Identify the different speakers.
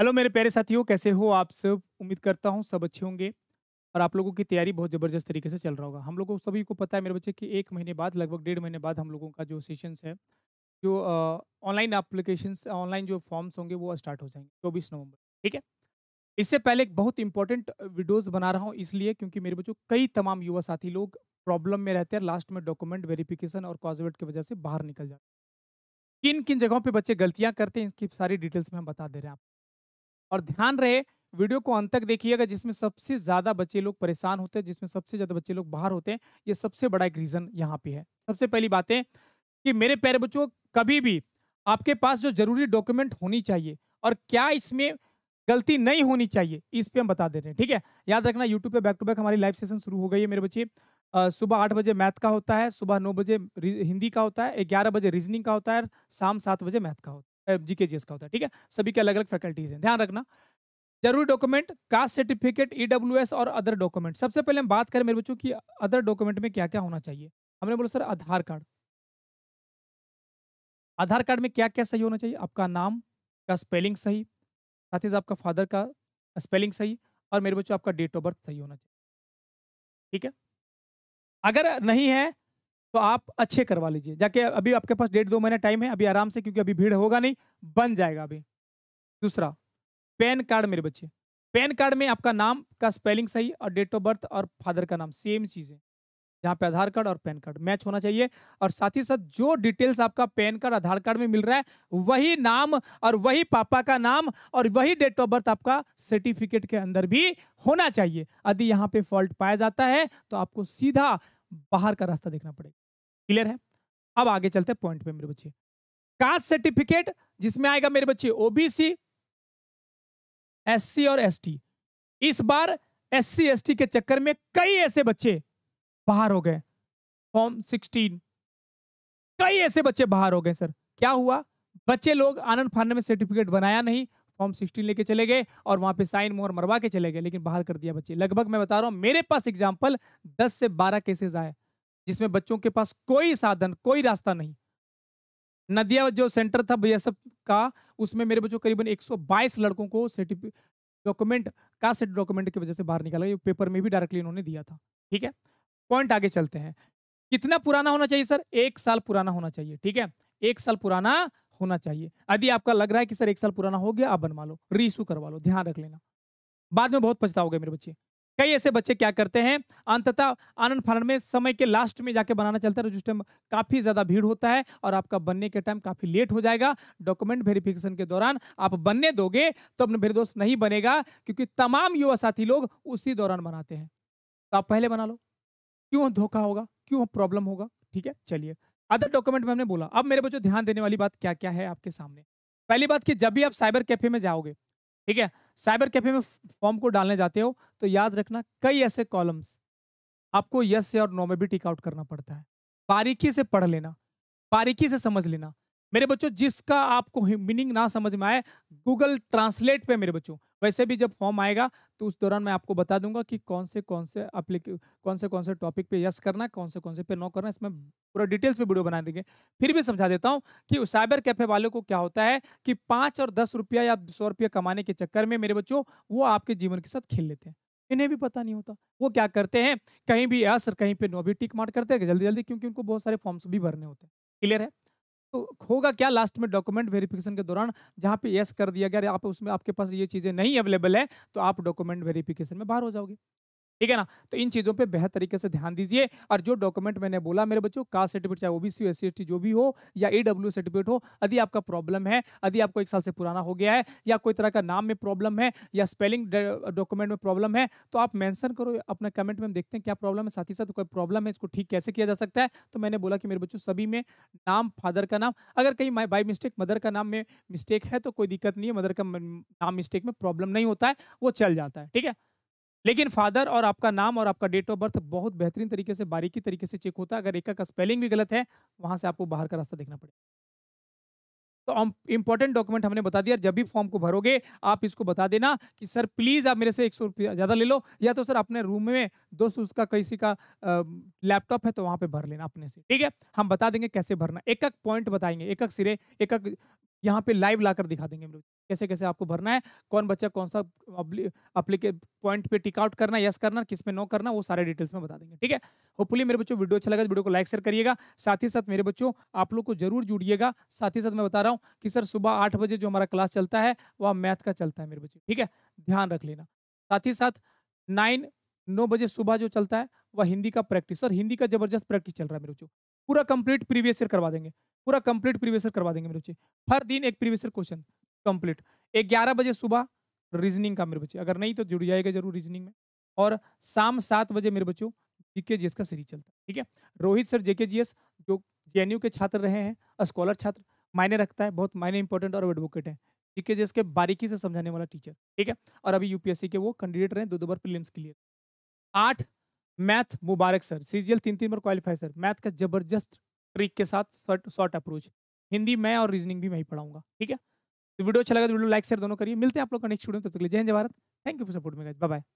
Speaker 1: hello मेरे प्यारे साथियों कैसे हो आप सब उम्मीद करता हूँ सब अच्छे होंगे और आप लोगों की तैयारी बहुत ज़बरदस्त तरीके से चल रहा होगा हम लोगों सभी को पता है मेरे बच्चे कि एक महीने बाद लगभग डेढ़ महीने बाद हम लोगों का जो सेशंस है जो ऑनलाइन अप्लीकेशंस ऑनलाइन जो फॉर्म्स होंगे वो स्टार्ट हो जाएंगे चौबीस तो नवंबर ठीक है इससे पहले एक बहुत इंपॉर्टेंट वीडियोज़ बना रहा हूँ इसलिए क्योंकि मेरे बच्चों कई तमाम युवा साथी लोग प्रॉब्लम में रहते हैं लास्ट में डॉक्यूमेंट वेरीफिकेशन और कॉजवेट की वजह से बाहर निकल जाते हैं किन किन जगहों पर बच्चे गलतियाँ करते हैं इसकी सारी डिटेल्स में हम बता दे रहे हैं आप और ध्यान रहे वीडियो को अंत तक देखिएगा जिसमें सबसे ज़्यादा बच्चे लोग परेशान होते हैं जिसमें सबसे ज़्यादा बच्चे लोग बाहर होते हैं ये सबसे बड़ा एक रीज़न यहाँ पे है सबसे पहली बात है कि मेरे प्यारे बच्चों कभी भी आपके पास जो ज़रूरी डॉक्यूमेंट होनी चाहिए और क्या इसमें गलती नहीं होनी चाहिए इस पर हम बता दे रहे हैं ठीक है याद रखना यूट्यूब पे बैक टू बैक हमारी लाइव सेशन शुरू हो गई है मेरे बच्चे सुबह आठ बजे मैथ का होता है सुबह नौ बजे हिंदी का होता है ग्यारह बजे रीजनिंग का होता है शाम सात बजे मैथ का होता है जीके जी का होता है ठीक है सभी के अलग अलग फैकल्टीज हैं ध्यान रखना जरूरी डॉक्यूमेंट कास्ट सर्टिफिकेट ई और अदर डॉक्यूमेंट सबसे पहले हम बात करें मेरे बच्चों की अदर डॉक्यूमेंट में क्या क्या होना चाहिए हमने बोला sir Aadhaar card Aadhaar card में क्या क्या सही होना चाहिए आपका नाम का स्पेलिंग सही साथ ही आपका फादर का स्पेलिंग सही और मेरे बच्चों आपका डेट ऑफ बर्थ सही होना चाहिए ठीक है अगर नहीं है तो आप अच्छे करवा लीजिए जाके अभी आपके पास डेढ़ दो महीना टाइम है अभी आराम से क्योंकि अभी भीड़ होगा नहीं बन जाएगा अभी दूसरा पैन कार्ड मेरे बच्चे पैन कार्ड में आपका नाम का स्पेलिंग सही और डेट ऑफ बर्थ और फादर का नाम सेम चीज़ है जहाँ पे आधार कार्ड और पैन कार्ड मैच होना चाहिए और साथ ही साथ जो डिटेल्स आपका पैन कार्ड आधार कार्ड में मिल रहा है वही नाम और वही पापा का नाम और वही डेट ऑफ बर्थ आपका सर्टिफिकेट के अंदर भी होना चाहिए यदि यहाँ पे फॉल्ट पाया जाता है तो आपको सीधा बाहर का रास्ता देखना पड़ेगा क्लियर है अब आगे चलते हैं पॉइंट पे मेरे बच्चे कास्ट सर्टिफिकेट जिसमें आएगा मेरे बच्चे ओबीसी एससी और एसटी इस बार एससी एसटी के चक्कर में कई ऐसे बच्चे बाहर हो गए फॉर्म सिक्सटीन कई ऐसे बच्चे बाहर हो गए सर क्या हुआ बच्चे लोग आनंद फाने में सर्टिफिकेट बनाया नहीं फॉर्म सिक्सटीन लेके चले गए और वहाँ पे साइन मोर मरवा के चले गए लेकिन बाहर कर दिया बच्चे लगभग मैं बता रहा हूँ मेरे पास एग्जाम्पल दस से बारह केसेज आए जिसमें बच्चों के पास कोई साधन कोई रास्ता नहीं नदिया जो सेंटर था बीएसएफ का उसमें मेरे बच्चों करीबन एक लड़कों को सर्टिफिकेट डॉक्यूमेंट का सेट डॉक्यूमेंट की वजह से बाहर निकाला ये पेपर में भी डायरेक्टली इन्होंने दिया था ठीक है पॉइंट आगे चलते हैं कितना पुराना होना चाहिए सर एक साल पुराना होना चाहिए ठीक है एक साल पुराना होना चाहिए यदि आपका लग रहा है कि सर एक साल पुराना हो गया आप बनवा लो री इशू करवा लो ध्यान रख लेना बाद में बहुत पछताओगे मेरे बच्चे कई ऐसे बच्चे क्या करते हैं अंततः आनंद फानन में समय के लास्ट में जाके बनाना चलता है तो जिस टाइम काफी ज्यादा भीड़ होता है और आपका बनने के टाइम काफी लेट हो जाएगा डॉक्यूमेंट वेरिफिकेशन के दौरान आप बनने दोगे तो अपने मेरे दोस्त नहीं बनेगा क्योंकि तमाम युवा साथी लोग उसी दौरान बनाते हैं तो आप पहले बना लो क्यों धोखा होगा क्यों प्रॉब्लम होगा ठीक है चलिए अदर डॉक्यूमेंट में हमने बोला अब मेरे बच्चों ध्यान देने वाली बात क्या क्या है आपके सामने पहली बात कि जब भी आप साइबर कैफे में जाओगे ठीक है साइबर कैफे में फॉर्म को डालने जाते हो तो याद रखना कई ऐसे कॉलम्स आपको यस और नो में भी टिकआउट करना पड़ता है बारीकी से पढ़ लेना बारीकी से समझ लेना मेरे बच्चों जिसका आपको मीनिंग ना समझ में आए गूगल ट्रांसलेट पे मेरे बच्चों वैसे भी जब फॉर्म आएगा तो उस दौरान मैं आपको बता दूंगा कि कौन से कौन से अप्लीक कौन से कौन से टॉपिक पे यस करना कौन से कौन से पे नो करना इसमें पूरा डिटेल्स पे वीडियो बना देंगे फिर भी समझा देता हूँ कि साइबर कैफे वालों को क्या होता है कि पाँच और दस रुपया या सौ रुपया कमाने के चक्कर में मेरे बच्चों वो आपके जीवन के साथ खेल लेते हैं इन्हें भी पता नहीं होता वो क्या करते हैं कहीं भी यस और कहीं पर नो भी टिक मार्ट करते हैं जल्दी जल्दी क्योंकि उनको बहुत सारे फॉर्म्स भी भरने होते हैं क्लियर है तो होगा क्या लास्ट में डॉक्यूमेंट वेरिफिकेशन के दौरान जहाँ पे यस कर दिया गया आप उसमें आपके पास ये चीज़ें नहीं अवेलेबल है तो आप डॉक्यूमेंट वेरिफिकेशन में बाहर हो जाओगे ठीक है ना तो इन चीज़ों पे बेहतर तरीके से ध्यान दीजिए और जो डॉक्यूमेंट मैंने बोला मेरे बच्चों कास्ट सर्टिफिकेट चाहे ओबीसी एस सी जो भी हो या ई सर्टिफिकेट हो यदि आपका प्रॉब्लम है यदि आपको एक साल से पुराना हो गया है या कोई तरह का नाम में प्रॉब्लम है या स्पेलिंग डॉक्यूमेंट में प्रॉब्लम है तो आप मैंसन करो अपने कमेंट में हम देखते हैं क्या प्रॉब्लम है साथ ही साथ कोई प्रॉब्लम है इसको ठीक कैसे किया जा सकता है तो मैंने बोला कि मेरे बच्चों सभी में नाम फादर का नाम अगर कहीं माई बाई मिस्टेक मदर का नाम में मिस्टेक है तो कोई दिक्कत नहीं है मदर का नाम मिस्टेक में प्रॉब्लम नहीं होता है वो चल जाता है ठीक है लेकिन फादर और आपका नाम और आपका डेट ऑफ बर्थ बहुत बेहतरीन तरीके से बारीकी तरीके से चेक होता है अगर एक का स्पेलिंग भी गलत है वहाँ से आपको बाहर का रास्ता देखना पड़ेगा तो इंपॉर्टेंट डॉक्यूमेंट हमने बता दिया जब भी फॉर्म को भरोगे आप इसको बता देना कि सर प्लीज़ आप मेरे से एक सौ रुपया ज़्यादा ले लो या तो सर अपने रूम में दोस्त उसका किसी का लैपटॉप है तो वहाँ पे भर लेना अपने से ठीक है हम बता देंगे कैसे भरना एक एक पॉइंट बताएंगे एक एक सिरे एक एक यहाँ पे लाइव लाकर दिखा देंगे हम लोग कैसे कैसे आपको भरना है कौन बच्चा कौन सा अप्लीके पॉइंट पे टिक आउट करना यस करना किस में नो करना वो सारे डिटेल्स में बता देंगे ठीक है होपफुली मेरे बच्चों वीडियो अच्छा लगा वीडियो को लाइक शेयर करिएगा साथ ही साथ मेरे बच्चों आप लोग को जरूर जुड़िएगा साथ ही साथ मैं बता रहा हूँ कि सर सुबह आठ बजे जो हमारा क्लास चलता है वह मैथ का चलता है मेरे बच्चे ठीक है ध्यान रख लेना साथ ही साथ नाइन नौ बजे सुबह जो चलता है वह हिंदी का प्रैक्टिस और हिंदी का जबरदस्त प्रैक्टिस चल रहा है मेरे बच्चों पूरा कंप्लीट प्रीवियस ईयर करवा देंगे पूरा कंप्लीट प्रीवियस ईयर करवा देंगे मेरे बच्चे हर दिन एक प्रीवियस ईयर क्वेश्चन कंप्लीट एक ग्यारह बजे सुबह रीजनिंग का मेरे बच्चे अगर नहीं तो जुड़ जाएगा जरूर रीजनिंग में और शाम सात बजे मेरे बच्चों जीके जी का सीरीज चलता है ठीक है रोहित सर जेके जी जो जे के छात्र रहे हैं स्कॉलर छात्र मायने रखता है बहुत मायने इंपॉर्टेंट और एडवोकेट है जीके जी के बारीकी से समझाने वाला टीचर ठीक है और अभी यूपीएससी के वो कैंडिडेट रहे दो दो बार प्रीलिम्स के लिए आठ मैथ मुबारक सर सीजीएल तीन तीन बार क्वालिफाई सर मैथ का जबरदस्त ट्रिक के साथ शॉर्ट अप्रोच हिंदी मैं और रीजनिंग भी मैं ही पढ़ाऊंगा ठीक है तो वीडियो अच्छा लगा तो वीडियो लाइक शेयर दोनों करिए मिलते हैं आप लोग का नेक्स्ट वीडियो तब तक लिए जय हिंद Bharat thank you for support में बाय बाय